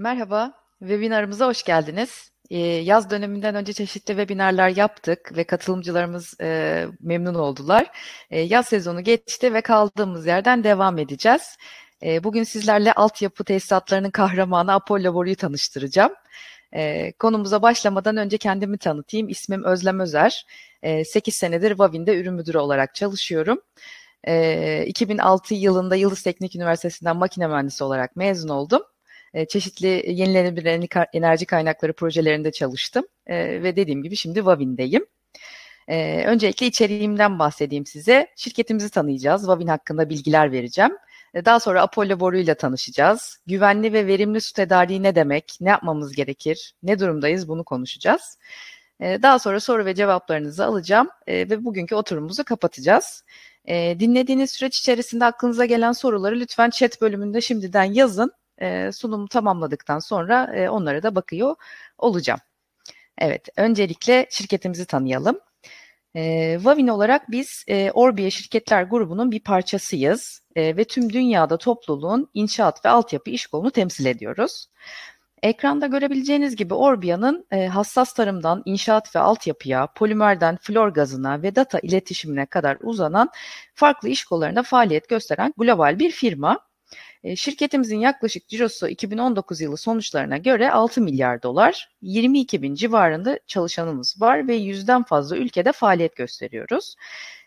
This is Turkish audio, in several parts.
Merhaba, webinarımıza hoş geldiniz. Ee, yaz döneminden önce çeşitli webinarlar yaptık ve katılımcılarımız e, memnun oldular. E, yaz sezonu geçti ve kaldığımız yerden devam edeceğiz. E, bugün sizlerle altyapı tesisatlarının kahramanı Apollo Boru'yu tanıştıracağım. E, konumuza başlamadan önce kendimi tanıtayım. İsmim Özlem Özer. E, 8 senedir Vavin'de ürün müdürü olarak çalışıyorum. E, 2006 yılında Yıldız Teknik Üniversitesi'nden makine mühendisi olarak mezun oldum. Ee, çeşitli yenilenebilir enerji kaynakları projelerinde çalıştım ee, ve dediğim gibi şimdi Vavin'deyim. Ee, öncelikle içeriğimden bahsedeyim size. Şirketimizi tanıyacağız, Vavin hakkında bilgiler vereceğim. Daha sonra Apollo ile tanışacağız. Güvenli ve verimli su tedariği ne demek, ne yapmamız gerekir, ne durumdayız bunu konuşacağız. Daha sonra soru ve cevaplarınızı alacağım ve bugünkü oturumumuzu kapatacağız. Dinlediğiniz süreç içerisinde aklınıza gelen soruları lütfen chat bölümünde şimdiden yazın. E, sunumu tamamladıktan sonra e, onlara da bakıyor olacağım. Evet, öncelikle şirketimizi tanıyalım. E, Vavin olarak biz e, Orbia Şirketler Grubu'nun bir parçasıyız ve tüm dünyada topluluğun inşaat ve altyapı iş kolunu temsil ediyoruz. Ekranda görebileceğiniz gibi Orbia'nın hassas tarımdan inşaat ve altyapıya, polimerden flor gazına ve data iletişimine kadar uzanan farklı iş kollarında faaliyet gösteren global bir firma. Ee, şirketimizin yaklaşık cirosu 2019 yılı sonuçlarına göre 6 milyar dolar, 22 bin civarında çalışanımız var ve yüzden fazla ülkede faaliyet gösteriyoruz.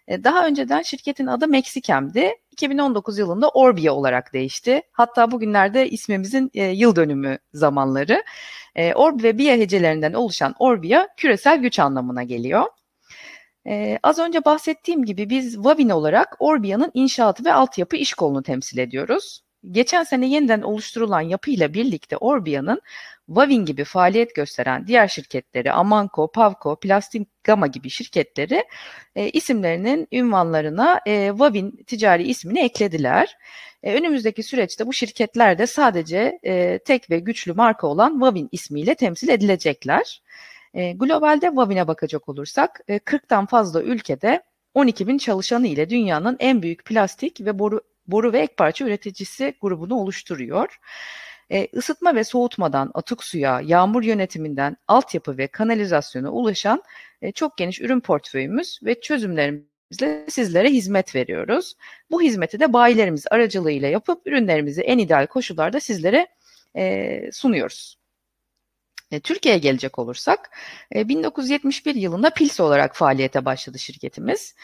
Ee, daha önceden şirketin adı Meksikem'di. 2019 yılında Orbia olarak değişti. Hatta bugünlerde ismimizin e, yıl dönümü zamanları. Ee, Orb ve Bia hecelerinden oluşan Orbia küresel güç anlamına geliyor. E, az önce bahsettiğim gibi biz Vavin olarak Orbia'nın inşaatı ve altyapı iş kolunu temsil ediyoruz geçen sene yeniden oluşturulan yapıyla birlikte Orbia'nın Wavin gibi faaliyet gösteren diğer şirketleri Amanco, Pavco, Plastim Gama gibi şirketleri e, isimlerinin ünvanlarına e, Wavin ticari ismini eklediler. E, önümüzdeki süreçte bu şirketler de sadece e, tek ve güçlü marka olan Wavin ismiyle temsil edilecekler. E, globalde Wavin'e bakacak olursak e, 40'tan fazla ülkede 12 bin çalışanı ile dünyanın en büyük plastik ve boru boru ve ek parça üreticisi grubunu oluşturuyor. E, ısıtma ve soğutmadan atık suya, yağmur yönetiminden altyapı ve kanalizasyona ulaşan e, çok geniş ürün portföyümüz ve çözümlerimizle sizlere hizmet veriyoruz. Bu hizmeti de bayilerimiz aracılığıyla yapıp ürünlerimizi en ideal koşullarda sizlere e, sunuyoruz. E, Türkiye'ye gelecek olursak 1971 e, yılında Pils olarak faaliyete başladı şirketimiz.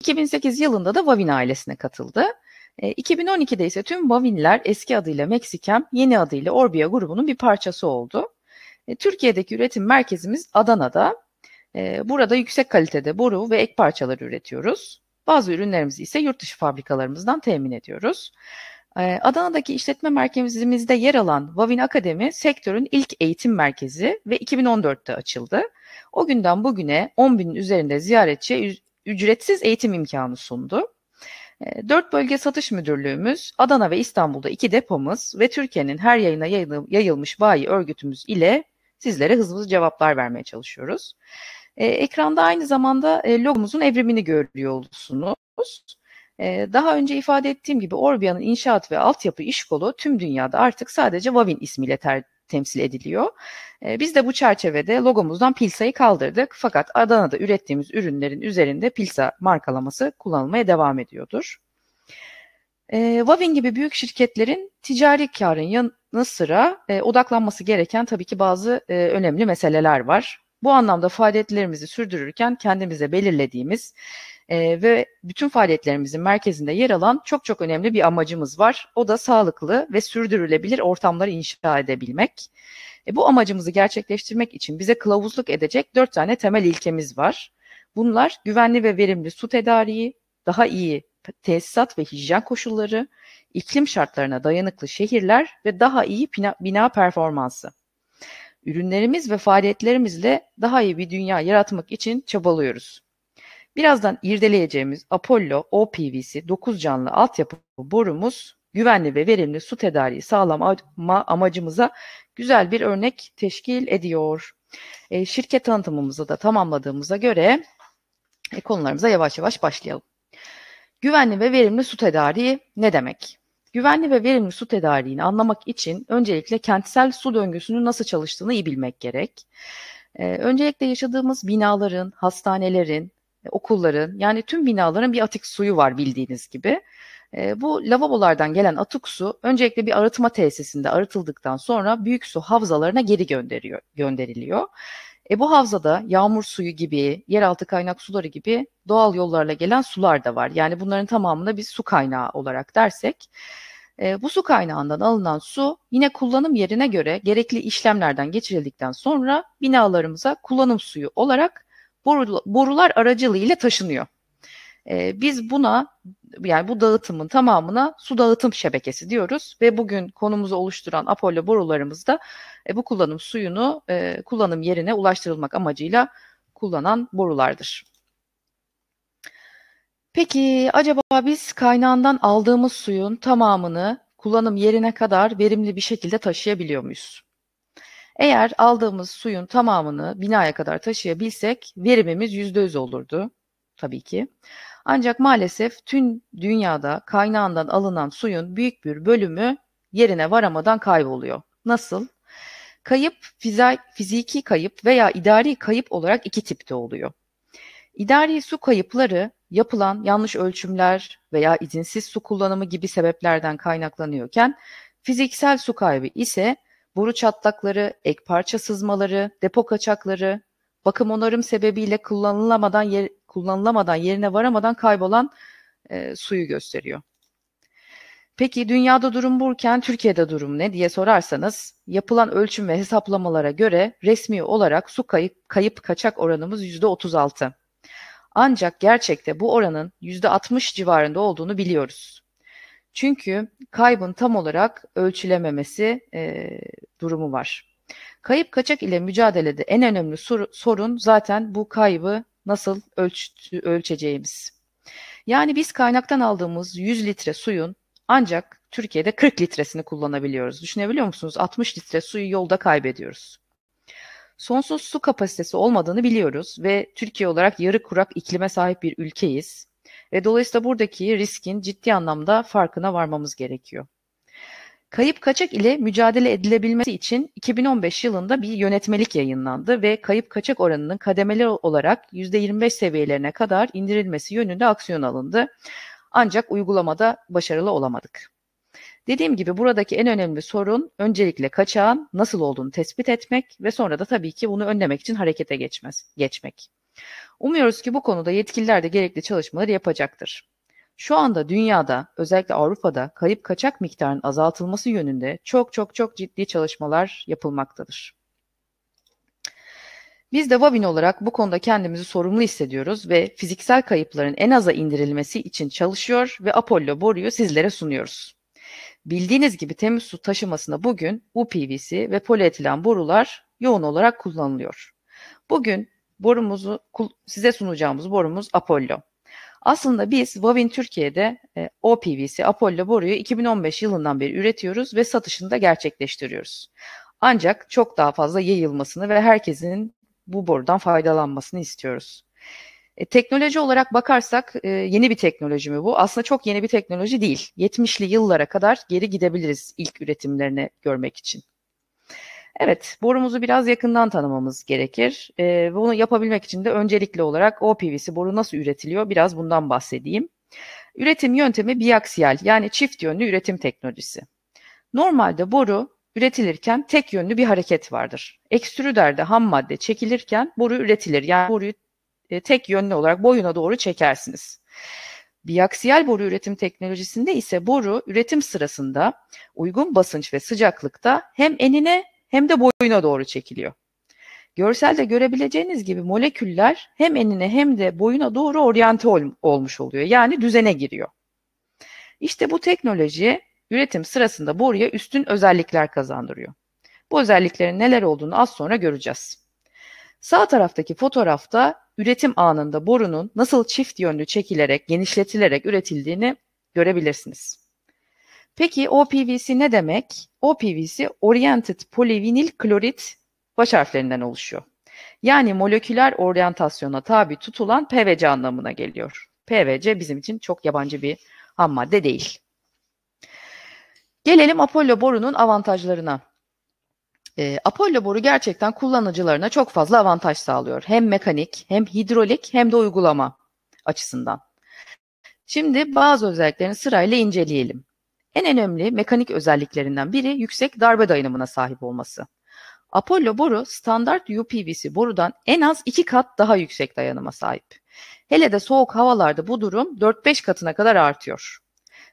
2008 e, yılında da Vavin ailesine katıldı. 2012'de ee, ise tüm Mavinler eski adıyla Meksikem, yeni adıyla Orbia grubunun bir parçası oldu. Ee, Türkiye'deki üretim merkezimiz Adana'da. Ee, burada yüksek kalitede boru ve ek parçaları üretiyoruz. Bazı ürünlerimizi ise yurt dışı fabrikalarımızdan temin ediyoruz. Adana'daki işletme merkezimizde yer alan Vavin Akademi sektörün ilk eğitim merkezi ve 2014'te açıldı. O günden bugüne 10 binin üzerinde ziyaretçiye ücretsiz eğitim imkanı sundu. Ee, dört bölge satış müdürlüğümüz, Adana ve İstanbul'da iki depomuz ve Türkiye'nin her yayına yayılmış bayi örgütümüz ile sizlere hızlı cevaplar vermeye çalışıyoruz. Ee, ekranda aynı zamanda e, logomuzun evrimini görüyorsunuz. Ee, daha önce ifade ettiğim gibi Orbia'nın inşaat ve altyapı iş kolu tüm dünyada artık sadece Wavin ismiyle ter, temsil ediliyor. E, biz de bu çerçevede logomuzdan Pilsa'yı kaldırdık fakat Adana'da ürettiğimiz ürünlerin üzerinde Pilsa markalaması kullanılmaya devam ediyordur. E, Wavin gibi büyük şirketlerin ticari karın yanı sıra e, odaklanması gereken tabii ki bazı e, önemli meseleler var. Bu anlamda faaliyetlerimizi sürdürürken kendimize belirlediğimiz e, ve bütün faaliyetlerimizin merkezinde yer alan çok çok önemli bir amacımız var. O da sağlıklı ve sürdürülebilir ortamları inşa edebilmek. E, bu amacımızı gerçekleştirmek için bize kılavuzluk edecek dört tane temel ilkemiz var. Bunlar güvenli ve verimli su tedariği, daha iyi tesisat ve hijyen koşulları, iklim şartlarına dayanıklı şehirler ve daha iyi bina, bina performansı. Ürünlerimiz ve faaliyetlerimizle daha iyi bir dünya yaratmak için çabalıyoruz. Birazdan irdeleyeceğimiz Apollo OPVC 9 canlı altyapı borumuz güvenli ve verimli su tedariği sağlama amacımıza güzel bir örnek teşkil ediyor. E, şirket tanıtımımızı da tamamladığımıza göre e, konularımıza yavaş yavaş başlayalım. Güvenli ve verimli su tedariği ne demek? Güvenli ve verimli su tedariğini anlamak için öncelikle kentsel su döngüsünün nasıl çalıştığını iyi bilmek gerek. Ee, öncelikle yaşadığımız binaların, hastanelerin, e, okulların yani tüm binaların bir atık suyu var bildiğiniz gibi. E, bu lavabolardan gelen atık su öncelikle bir arıtma tesisinde arıtıldıktan sonra büyük su havzalarına geri gönderiyor, gönderiliyor. E, bu havzada yağmur suyu gibi, yeraltı kaynak suları gibi doğal yollarla gelen sular da var. Yani bunların tamamına biz su kaynağı olarak dersek. E, bu su kaynağından alınan su yine kullanım yerine göre gerekli işlemlerden geçirildikten sonra binalarımıza kullanım suyu olarak borular aracılığıyla taşınıyor. Ee, biz buna yani bu dağıtımın tamamına su dağıtım şebekesi diyoruz ve bugün konumuzu oluşturan Apollo borularımızda e, bu kullanım suyunu e, kullanım yerine ulaştırılmak amacıyla kullanan borulardır. Peki acaba biz kaynağından aldığımız suyun tamamını kullanım yerine kadar verimli bir şekilde taşıyabiliyor muyuz? Eğer aldığımız suyun tamamını binaya kadar taşıyabilsek verimimiz %100 olurdu tabii ki. Ancak maalesef tüm dünyada kaynağından alınan suyun büyük bir bölümü yerine varamadan kayboluyor. Nasıl? Kayıp fiziki kayıp veya idari kayıp olarak iki tipte oluyor. İdari su kayıpları yapılan yanlış ölçümler veya izinsiz su kullanımı gibi sebeplerden kaynaklanıyorken fiziksel su kaybı ise boru çatlakları, ek parça sızmaları, depo kaçakları, bakım onarım sebebiyle kullanılamadan yer, kullanılamadan yerine varamadan kaybolan e, suyu gösteriyor. Peki dünyada durum burken Türkiye'de durum ne diye sorarsanız yapılan ölçüm ve hesaplamalara göre resmi olarak su kayıp, kayıp kaçak oranımız %36. Ancak gerçekte bu oranın %60 civarında olduğunu biliyoruz. Çünkü kaybın tam olarak ölçülememesi e, durumu var. Kayıp kaçak ile mücadelede en önemli sor- sorun zaten bu kaybı nasıl ölç- ölçeceğimiz. Yani biz kaynaktan aldığımız 100 litre suyun ancak Türkiye'de 40 litresini kullanabiliyoruz. Düşünebiliyor musunuz? 60 litre suyu yolda kaybediyoruz. Sonsuz su kapasitesi olmadığını biliyoruz ve Türkiye olarak yarı kurak iklime sahip bir ülkeyiz ve dolayısıyla buradaki riskin ciddi anlamda farkına varmamız gerekiyor. Kayıp kaçak ile mücadele edilebilmesi için 2015 yılında bir yönetmelik yayınlandı ve kayıp kaçak oranının kademeli olarak %25 seviyelerine kadar indirilmesi yönünde aksiyon alındı. Ancak uygulamada başarılı olamadık. Dediğim gibi buradaki en önemli sorun öncelikle kaçağın nasıl olduğunu tespit etmek ve sonra da tabii ki bunu önlemek için harekete geçmez, geçmek. Umuyoruz ki bu konuda yetkililer de gerekli çalışmaları yapacaktır. Şu anda dünyada, özellikle Avrupa'da kayıp kaçak miktarının azaltılması yönünde çok çok çok ciddi çalışmalar yapılmaktadır. Biz de Vavin olarak bu konuda kendimizi sorumlu hissediyoruz ve fiziksel kayıpların en aza indirilmesi için çalışıyor ve Apollo boruyu sizlere sunuyoruz. Bildiğiniz gibi temiz su taşımasında bugün UPVC ve polietilen borular yoğun olarak kullanılıyor. Bugün borumuzu size sunacağımız borumuz Apollo. Aslında biz Vavin Türkiye'de e, OPVC Apollo boruyu 2015 yılından beri üretiyoruz ve satışını da gerçekleştiriyoruz. Ancak çok daha fazla yayılmasını ve herkesin bu borudan faydalanmasını istiyoruz. E, teknoloji olarak bakarsak e, yeni bir teknoloji mi bu? Aslında çok yeni bir teknoloji değil. 70'li yıllara kadar geri gidebiliriz ilk üretimlerini görmek için. Evet, borumuzu biraz yakından tanımamız gerekir. E, bunu yapabilmek için de öncelikli olarak o OPVC boru nasıl üretiliyor biraz bundan bahsedeyim. Üretim yöntemi biaksiyel yani çift yönlü üretim teknolojisi. Normalde boru üretilirken tek yönlü bir hareket vardır. Ekstrüderde ham madde çekilirken boru üretilir. Yani boruyu e, tek yönlü olarak boyuna doğru çekersiniz. Biaksiyel boru üretim teknolojisinde ise boru üretim sırasında uygun basınç ve sıcaklıkta hem enine hem de boyuna doğru çekiliyor. Görselde görebileceğiniz gibi moleküller hem enine hem de boyuna doğru oryante ol, olmuş oluyor. Yani düzene giriyor. İşte bu teknoloji üretim sırasında boruya üstün özellikler kazandırıyor. Bu özelliklerin neler olduğunu az sonra göreceğiz. Sağ taraftaki fotoğrafta üretim anında borunun nasıl çift yönlü çekilerek, genişletilerek üretildiğini görebilirsiniz. Peki OPVC ne demek? OPVC Oriented Polyvinyl Chloride baş harflerinden oluşuyor. Yani moleküler oryantasyona tabi tutulan PVC anlamına geliyor. PVC bizim için çok yabancı bir ham madde değil. Gelelim Apollo borunun avantajlarına. E, Apollo boru gerçekten kullanıcılarına çok fazla avantaj sağlıyor. Hem mekanik, hem hidrolik, hem de uygulama açısından. Şimdi bazı özelliklerini sırayla inceleyelim. En önemli mekanik özelliklerinden biri yüksek darbe dayanımına sahip olması. Apollo boru standart UPVC borudan en az 2 kat daha yüksek dayanıma sahip. Hele de soğuk havalarda bu durum 4-5 katına kadar artıyor.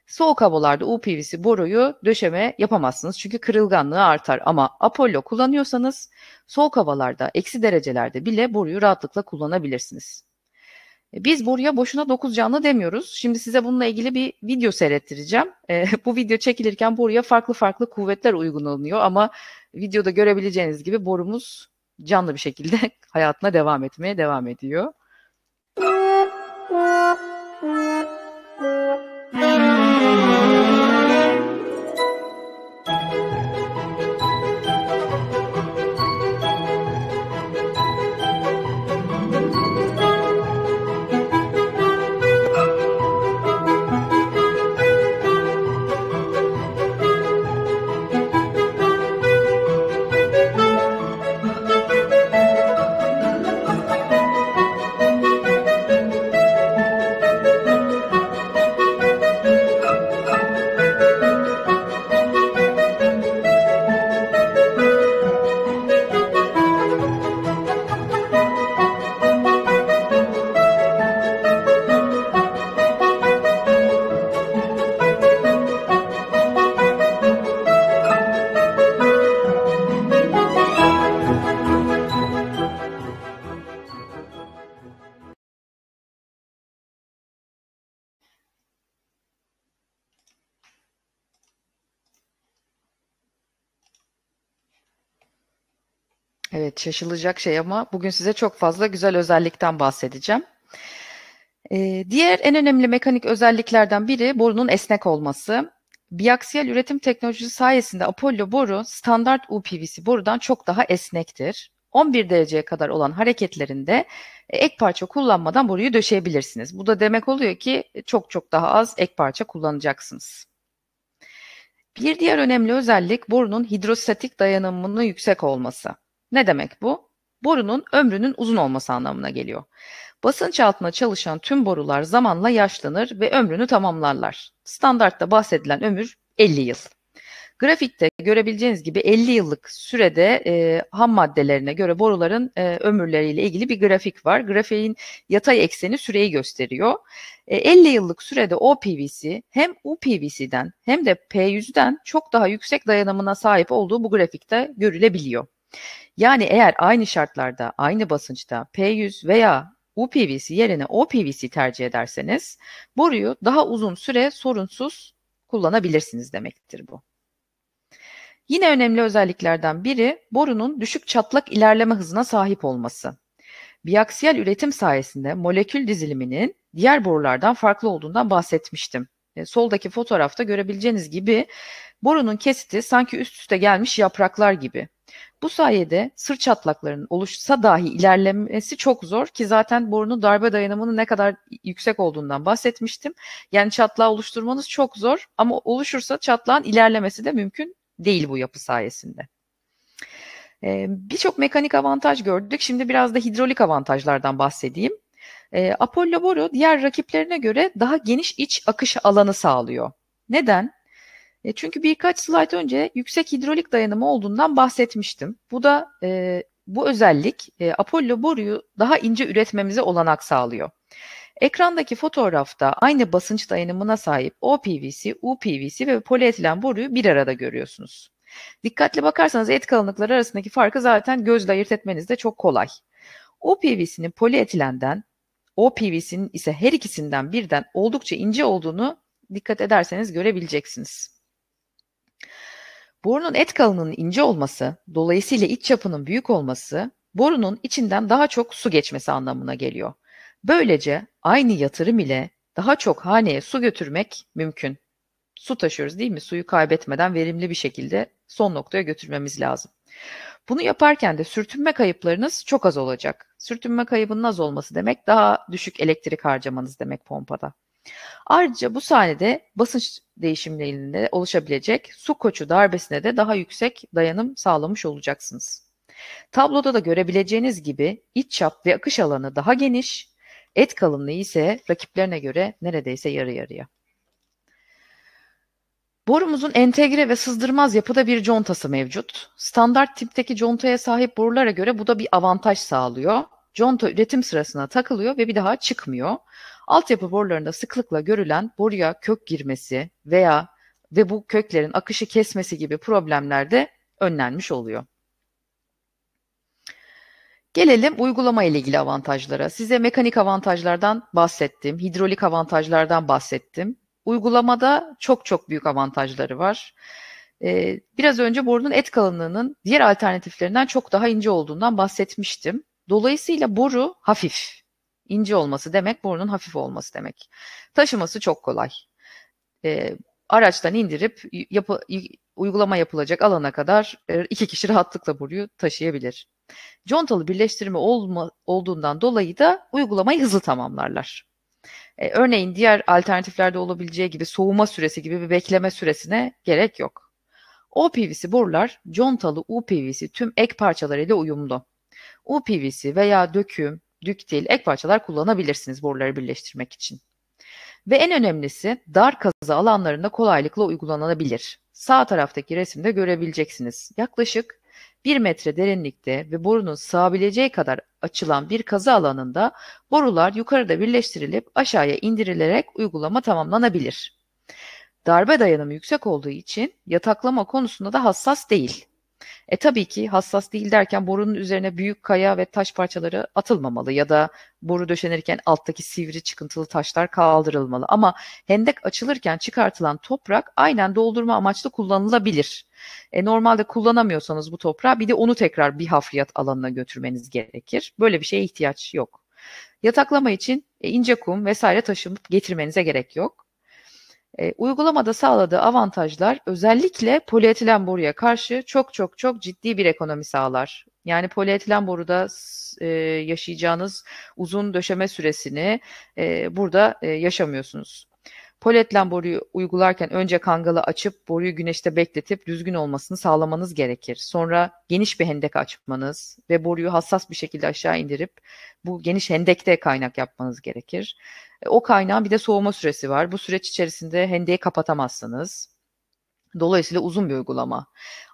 Soğuk havalarda UPVC boruyu döşeme yapamazsınız çünkü kırılganlığı artar ama Apollo kullanıyorsanız soğuk havalarda eksi derecelerde bile boruyu rahatlıkla kullanabilirsiniz. Biz buraya boşuna dokuz canlı demiyoruz. Şimdi size bununla ilgili bir video seyrettireceğim. E, bu video çekilirken buraya farklı farklı kuvvetler uygulanıyor ama videoda görebileceğiniz gibi borumuz canlı bir şekilde hayatına devam etmeye devam ediyor. Evet şaşılacak şey ama bugün size çok fazla güzel özellikten bahsedeceğim. Ee, diğer en önemli mekanik özelliklerden biri borunun esnek olması. Biaksiyel üretim teknolojisi sayesinde Apollo boru standart UPVC borudan çok daha esnektir. 11 dereceye kadar olan hareketlerinde e, ek parça kullanmadan boruyu döşeyebilirsiniz. Bu da demek oluyor ki e, çok çok daha az ek parça kullanacaksınız. Bir diğer önemli özellik borunun hidrostatik dayanımının yüksek olması. Ne demek bu? Borunun ömrünün uzun olması anlamına geliyor. Basınç altında çalışan tüm borular zamanla yaşlanır ve ömrünü tamamlarlar. Standartta bahsedilen ömür 50 yıl. Grafikte görebileceğiniz gibi 50 yıllık sürede e, ham maddelerine göre boruların e, ömürleriyle ilgili bir grafik var. Grafiğin yatay ekseni süreyi gösteriyor. E, 50 yıllık sürede OPVC hem UPVC'den hem de P100'den çok daha yüksek dayanımına sahip olduğu bu grafikte görülebiliyor. Yani eğer aynı şartlarda, aynı basınçta P100 veya UPVC yerine OPVC tercih ederseniz boruyu daha uzun süre sorunsuz kullanabilirsiniz demektir bu. Yine önemli özelliklerden biri borunun düşük çatlak ilerleme hızına sahip olması. Biaksiyel üretim sayesinde molekül diziliminin diğer borulardan farklı olduğundan bahsetmiştim. E, soldaki fotoğrafta görebileceğiniz gibi borunun kesiti sanki üst üste gelmiş yapraklar gibi. Bu sayede sırt çatlaklarının oluşsa dahi ilerlemesi çok zor ki zaten borunun darbe dayanımının ne kadar yüksek olduğundan bahsetmiştim. Yani çatlağı oluşturmanız çok zor ama oluşursa çatlağın ilerlemesi de mümkün değil bu yapı sayesinde. E, birçok mekanik avantaj gördük. Şimdi biraz da hidrolik avantajlardan bahsedeyim. E, Apollo boru diğer rakiplerine göre daha geniş iç akış alanı sağlıyor. Neden? E, çünkü birkaç slide önce yüksek hidrolik dayanımı olduğundan bahsetmiştim. Bu da e, bu özellik e, Apollo boruyu daha ince üretmemize olanak sağlıyor. Ekrandaki fotoğrafta aynı basınç dayanımına sahip OPVC, UPVC ve polietilen boruyu bir arada görüyorsunuz. Dikkatli bakarsanız et kalınlıkları arasındaki farkı zaten gözle ayırt etmeniz de çok kolay. OPVC'nin polietilenden o OPV'sinin ise her ikisinden birden oldukça ince olduğunu dikkat ederseniz görebileceksiniz. Borunun et kalınlığının ince olması, dolayısıyla iç çapının büyük olması, borunun içinden daha çok su geçmesi anlamına geliyor. Böylece aynı yatırım ile daha çok haneye su götürmek mümkün su taşıyoruz değil mi? Suyu kaybetmeden verimli bir şekilde son noktaya götürmemiz lazım. Bunu yaparken de sürtünme kayıplarınız çok az olacak. Sürtünme kaybının az olması demek daha düşük elektrik harcamanız demek pompada. Ayrıca bu sahnede basınç değişimlerinde oluşabilecek su koçu darbesine de daha yüksek dayanım sağlamış olacaksınız. Tabloda da görebileceğiniz gibi iç çap ve akış alanı daha geniş, et kalınlığı ise rakiplerine göre neredeyse yarı yarıya. Borumuzun entegre ve sızdırmaz yapıda bir contası mevcut. Standart tipteki contaya sahip borulara göre bu da bir avantaj sağlıyor. Conta üretim sırasına takılıyor ve bir daha çıkmıyor. Altyapı borularında sıklıkla görülen boruya kök girmesi veya ve bu köklerin akışı kesmesi gibi problemler de önlenmiş oluyor. Gelelim uygulama ile ilgili avantajlara. Size mekanik avantajlardan bahsettim, hidrolik avantajlardan bahsettim uygulamada çok çok büyük avantajları var. Ee, biraz önce borunun et kalınlığının diğer alternatiflerinden çok daha ince olduğundan bahsetmiştim. Dolayısıyla boru hafif. İnce olması demek borunun hafif olması demek. Taşıması çok kolay. Ee, araçtan indirip yapı, uygulama yapılacak alana kadar e, iki kişi rahatlıkla boruyu taşıyabilir. Contalı birleştirme olma, olduğundan dolayı da uygulamayı hızlı tamamlarlar. E, örneğin diğer alternatiflerde olabileceği gibi soğuma süresi gibi bir bekleme süresine gerek yok. OPVC borular contalı UPVC tüm ek parçalarıyla uyumlu. UPVC veya döküm, düktil ek parçalar kullanabilirsiniz boruları birleştirmek için. Ve en önemlisi dar kazı alanlarında kolaylıkla uygulanabilir. Sağ taraftaki resimde görebileceksiniz. Yaklaşık 1 metre derinlikte ve borunun sığabileceği kadar açılan bir kazı alanında borular yukarıda birleştirilip aşağıya indirilerek uygulama tamamlanabilir. Darbe dayanımı yüksek olduğu için yataklama konusunda da hassas değil. E tabii ki hassas değil derken borunun üzerine büyük kaya ve taş parçaları atılmamalı ya da boru döşenirken alttaki sivri çıkıntılı taşlar kaldırılmalı. Ama hendek açılırken çıkartılan toprak aynen doldurma amaçlı kullanılabilir. E, normalde kullanamıyorsanız bu toprağı bir de onu tekrar bir hafriyat alanına götürmeniz gerekir. Böyle bir şeye ihtiyaç yok. Yataklama için e, ince kum vesaire taşımıp getirmenize gerek yok. E, uygulamada sağladığı avantajlar özellikle polietilen boruya karşı çok çok çok ciddi bir ekonomi sağlar. Yani polietilen boruda e, yaşayacağınız uzun döşeme süresini e, burada e, yaşamıyorsunuz. Poletlen boruyu uygularken önce kangalı açıp boruyu güneşte bekletip düzgün olmasını sağlamanız gerekir. Sonra geniş bir hendek açmanız ve boruyu hassas bir şekilde aşağı indirip bu geniş hendekte kaynak yapmanız gerekir. E, o kaynağın bir de soğuma süresi var. Bu süreç içerisinde hendeyi kapatamazsınız. Dolayısıyla uzun bir uygulama.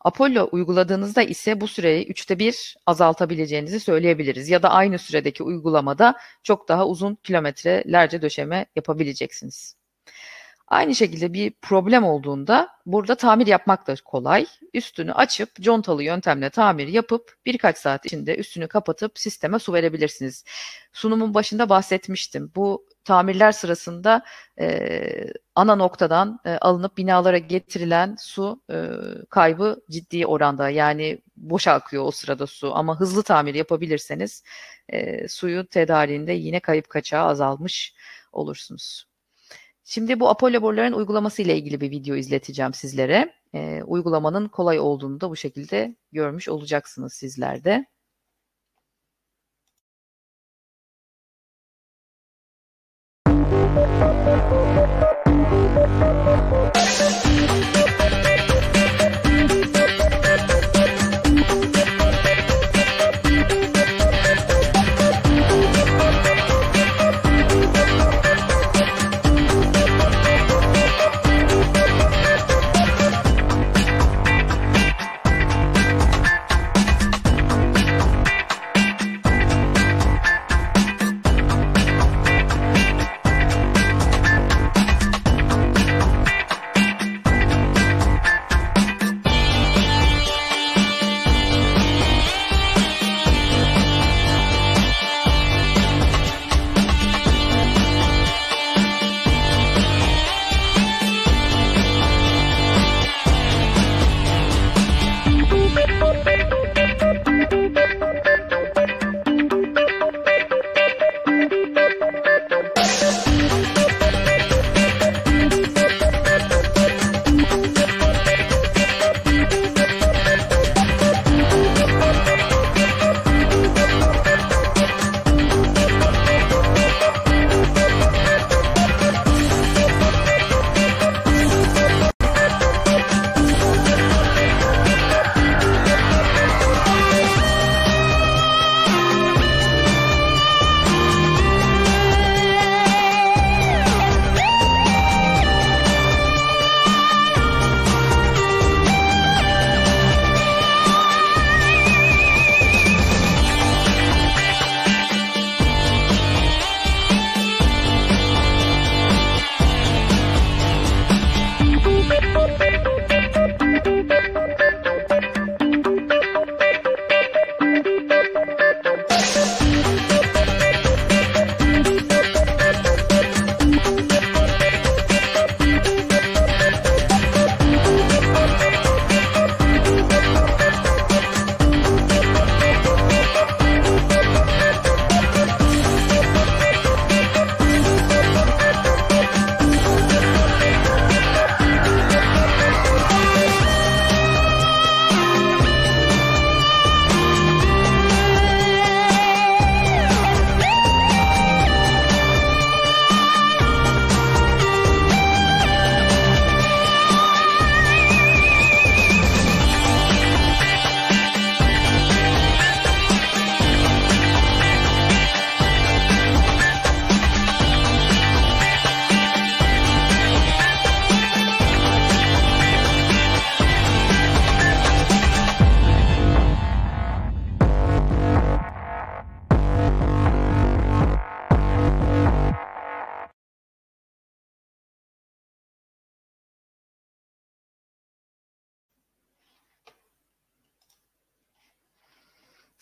Apollo uyguladığınızda ise bu süreyi üçte bir azaltabileceğinizi söyleyebiliriz. Ya da aynı süredeki uygulamada çok daha uzun kilometrelerce döşeme yapabileceksiniz. Aynı şekilde bir problem olduğunda burada tamir yapmak da kolay. Üstünü açıp contalı yöntemle tamir yapıp birkaç saat içinde üstünü kapatıp sisteme su verebilirsiniz. Sunumun başında bahsetmiştim. Bu tamirler sırasında e, ana noktadan e, alınıp binalara getirilen su e, kaybı ciddi oranda yani boşa akıyor o sırada su ama hızlı tamir yapabilirseniz e, suyu tedariğinde yine kayıp kaçağı azalmış olursunuz. Şimdi bu Apo Labor'ların uygulaması ile ilgili bir video izleteceğim sizlere. E, uygulamanın kolay olduğunu da bu şekilde görmüş olacaksınız sizler de. Müzik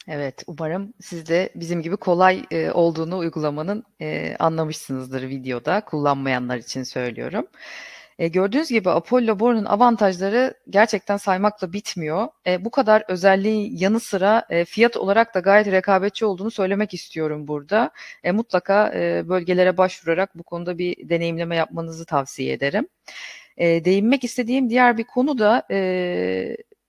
Evet, umarım siz de bizim gibi kolay e, olduğunu uygulamanın e, anlamışsınızdır videoda. Kullanmayanlar için söylüyorum. E, gördüğünüz gibi Apollo Bore'nin avantajları gerçekten saymakla bitmiyor. E, bu kadar özelliği yanı sıra e, fiyat olarak da gayet rekabetçi olduğunu söylemek istiyorum burada. E, mutlaka e, bölgelere başvurarak bu konuda bir deneyimleme yapmanızı tavsiye ederim. E, değinmek istediğim diğer bir konu da e,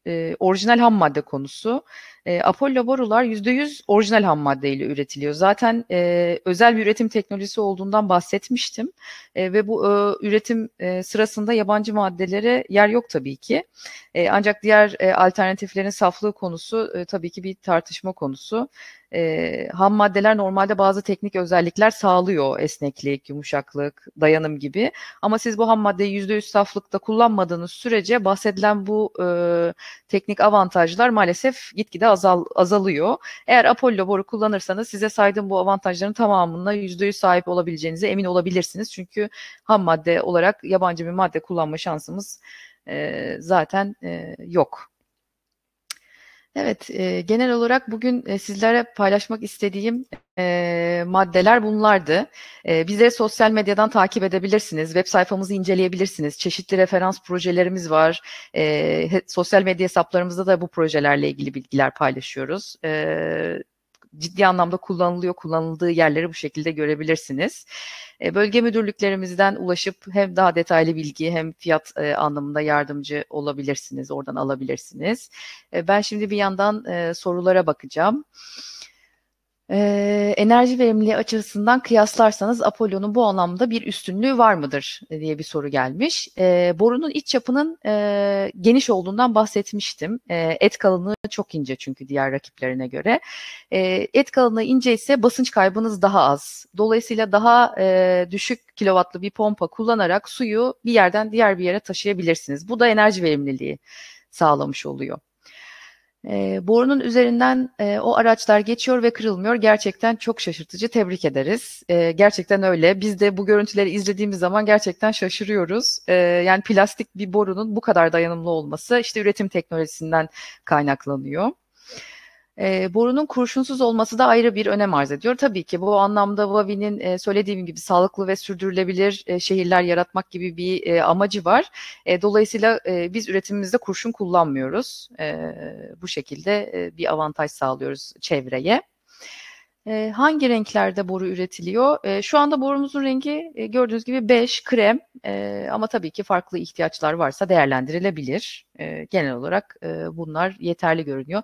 e, orijinal ham madde konusu. E, Apollo borular %100 orijinal ham maddeyle üretiliyor. Zaten e, özel bir üretim teknolojisi olduğundan bahsetmiştim e, ve bu e, üretim e, sırasında yabancı maddelere yer yok tabii ki. E, ancak diğer e, alternatiflerin saflığı konusu e, tabii ki bir tartışma konusu. E, ham maddeler normalde bazı teknik özellikler sağlıyor. Esneklik, yumuşaklık, dayanım gibi. Ama siz bu ham maddeyi %100 saflıkta kullanmadığınız sürece bahsedilen bu e, teknik avantajlar maalesef gitgide az azal, azalıyor. Eğer Apollo boru kullanırsanız size saydığım bu avantajların tamamına %100 sahip olabileceğinize emin olabilirsiniz. Çünkü ham madde olarak yabancı bir madde kullanma şansımız e, zaten e, yok. Evet, e, genel olarak bugün e, sizlere paylaşmak istediğim e, maddeler bunlardı. E, bizleri sosyal medyadan takip edebilirsiniz. Web sayfamızı inceleyebilirsiniz. Çeşitli referans projelerimiz var. E, sosyal medya hesaplarımızda da bu projelerle ilgili bilgiler paylaşıyoruz. E, ciddi anlamda kullanılıyor, kullanıldığı yerleri bu şekilde görebilirsiniz. E, bölge müdürlüklerimizden ulaşıp hem daha detaylı bilgi hem fiyat e, anlamında yardımcı olabilirsiniz, oradan alabilirsiniz. E, ben şimdi bir yandan e, sorulara bakacağım. Ee, enerji verimliliği açısından kıyaslarsanız Apollo'nun bu anlamda bir üstünlüğü var mıdır diye bir soru gelmiş. Ee, borunun iç çapının e, geniş olduğundan bahsetmiştim. E, et kalınlığı çok ince çünkü diğer rakiplerine göre. E, et kalınlığı ince ise basınç kaybınız daha az. Dolayısıyla daha e, düşük kilovatlı bir pompa kullanarak suyu bir yerden diğer bir yere taşıyabilirsiniz. Bu da enerji verimliliği sağlamış oluyor. E, borunun üzerinden e, o araçlar geçiyor ve kırılmıyor. Gerçekten çok şaşırtıcı. Tebrik ederiz. E, gerçekten öyle. Biz de bu görüntüleri izlediğimiz zaman gerçekten şaşırıyoruz. E, yani plastik bir borunun bu kadar dayanımlı olması işte üretim teknolojisinden kaynaklanıyor. E, borunun kurşunsuz olması da ayrı bir önem arz ediyor. Tabii ki bu anlamda Vavi'nin e, söylediğim gibi sağlıklı ve sürdürülebilir e, şehirler yaratmak gibi bir e, amacı var. E, dolayısıyla e, biz üretimimizde kurşun kullanmıyoruz. E, bu şekilde e, bir avantaj sağlıyoruz çevreye hangi renklerde boru üretiliyor? şu anda borumuzun rengi gördüğünüz gibi beş krem ama tabii ki farklı ihtiyaçlar varsa değerlendirilebilir. genel olarak bunlar yeterli görünüyor.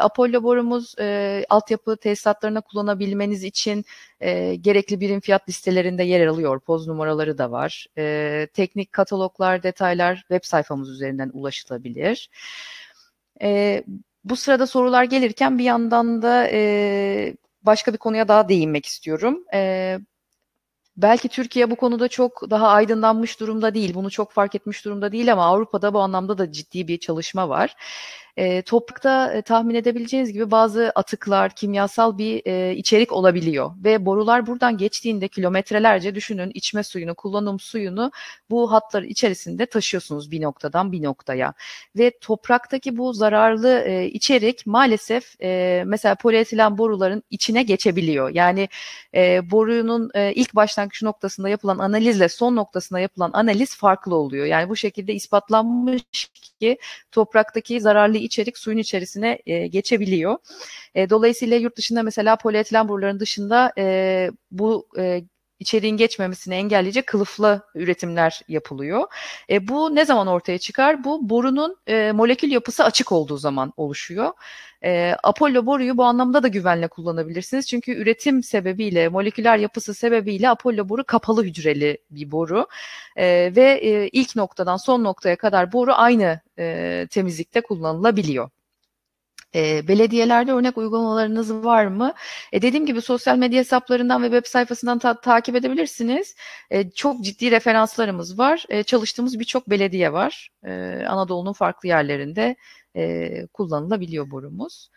Apollo borumuz e, altyapı tesisatlarına kullanabilmeniz için gerekli birim fiyat listelerinde yer alıyor. Poz numaraları da var. teknik kataloglar, detaylar web sayfamız üzerinden ulaşılabilir. bu sırada sorular gelirken bir yandan da başka bir konuya daha değinmek istiyorum. E, belki Türkiye bu konuda çok daha aydınlanmış durumda değil, bunu çok fark etmiş durumda değil ama Avrupa'da bu anlamda da ciddi bir çalışma var. E, toprakta e, tahmin edebileceğiniz gibi bazı atıklar, kimyasal bir e, içerik olabiliyor ve borular buradan geçtiğinde kilometrelerce düşünün içme suyunu, kullanım suyunu bu hatlar içerisinde taşıyorsunuz bir noktadan bir noktaya ve topraktaki bu zararlı e, içerik maalesef e, mesela polietilen boruların içine geçebiliyor. Yani e, borunun e, ilk başlangıç noktasında yapılan analizle son noktasında yapılan analiz farklı oluyor. Yani bu şekilde ispatlanmış ki topraktaki zararlı içerik suyun içerisine e, geçebiliyor. E, dolayısıyla yurt dışında mesela polietilen boruların dışında e, bu e, içeriğin geçmemesini engelleyecek kılıflı üretimler yapılıyor. E, bu ne zaman ortaya çıkar? Bu borunun e, molekül yapısı açık olduğu zaman oluşuyor. E, Apollo boruyu bu anlamda da güvenle kullanabilirsiniz. Çünkü üretim sebebiyle, moleküler yapısı sebebiyle Apollo boru kapalı hücreli bir boru. E, ve e, ilk noktadan son noktaya kadar boru aynı e, temizlikte kullanılabiliyor. E, belediyelerde örnek uygulamalarınız var mı? E, dediğim gibi sosyal medya hesaplarından ve web sayfasından ta- takip edebilirsiniz. E, çok ciddi referanslarımız var. E, çalıştığımız birçok belediye var. E, Anadolu'nun farklı yerlerinde e, kullanılabiliyor borumuz.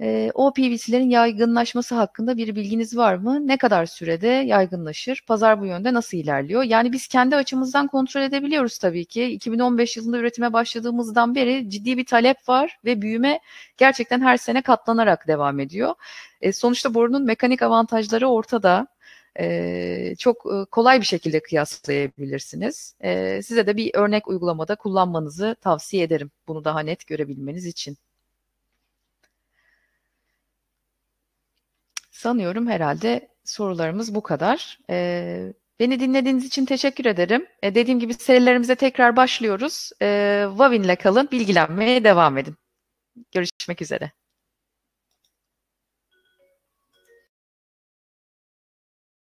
E, ee, OPVC'lerin yaygınlaşması hakkında bir bilginiz var mı? Ne kadar sürede yaygınlaşır? Pazar bu yönde nasıl ilerliyor? Yani biz kendi açımızdan kontrol edebiliyoruz tabii ki. 2015 yılında üretime başladığımızdan beri ciddi bir talep var ve büyüme gerçekten her sene katlanarak devam ediyor. E, sonuçta borunun mekanik avantajları ortada ee, e, çok kolay bir şekilde kıyaslayabilirsiniz. E, size de bir örnek uygulamada kullanmanızı tavsiye ederim. Bunu daha net görebilmeniz için. sanıyorum herhalde sorularımız bu kadar. Ee, beni dinlediğiniz için teşekkür ederim. Ee, dediğim gibi serilerimize tekrar başlıyoruz. Ee, Vavin'le kalın, bilgilenmeye devam edin. Görüşmek üzere.